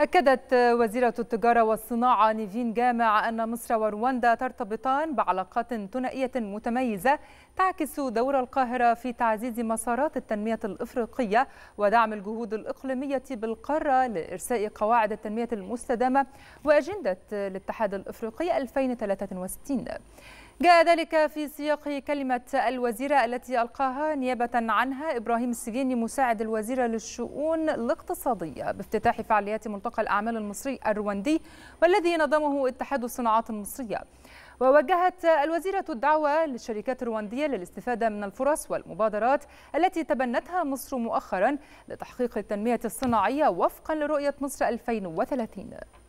أكدت وزيرة التجارة والصناعة نيفين جامع أن مصر ورواندا ترتبطان بعلاقات ثنائية متميزة تعكس دور القاهرة في تعزيز مسارات التنمية الإفريقية ودعم الجهود الإقليمية بالقارة لإرساء قواعد التنمية المستدامة وأجندة الاتحاد الإفريقي 2063 جاء ذلك في سياق كلمة الوزيرة التي ألقاها نيابة عنها إبراهيم السجيني مساعد الوزيرة للشؤون الاقتصادية بافتتاح فعاليات ملتقى الأعمال المصري الرواندي والذي نظمه اتحاد الصناعات المصرية ووجهت الوزيرة الدعوة للشركات الرواندية للاستفادة من الفرص والمبادرات التي تبنتها مصر مؤخرا لتحقيق التنمية الصناعية وفقا لرؤية مصر 2030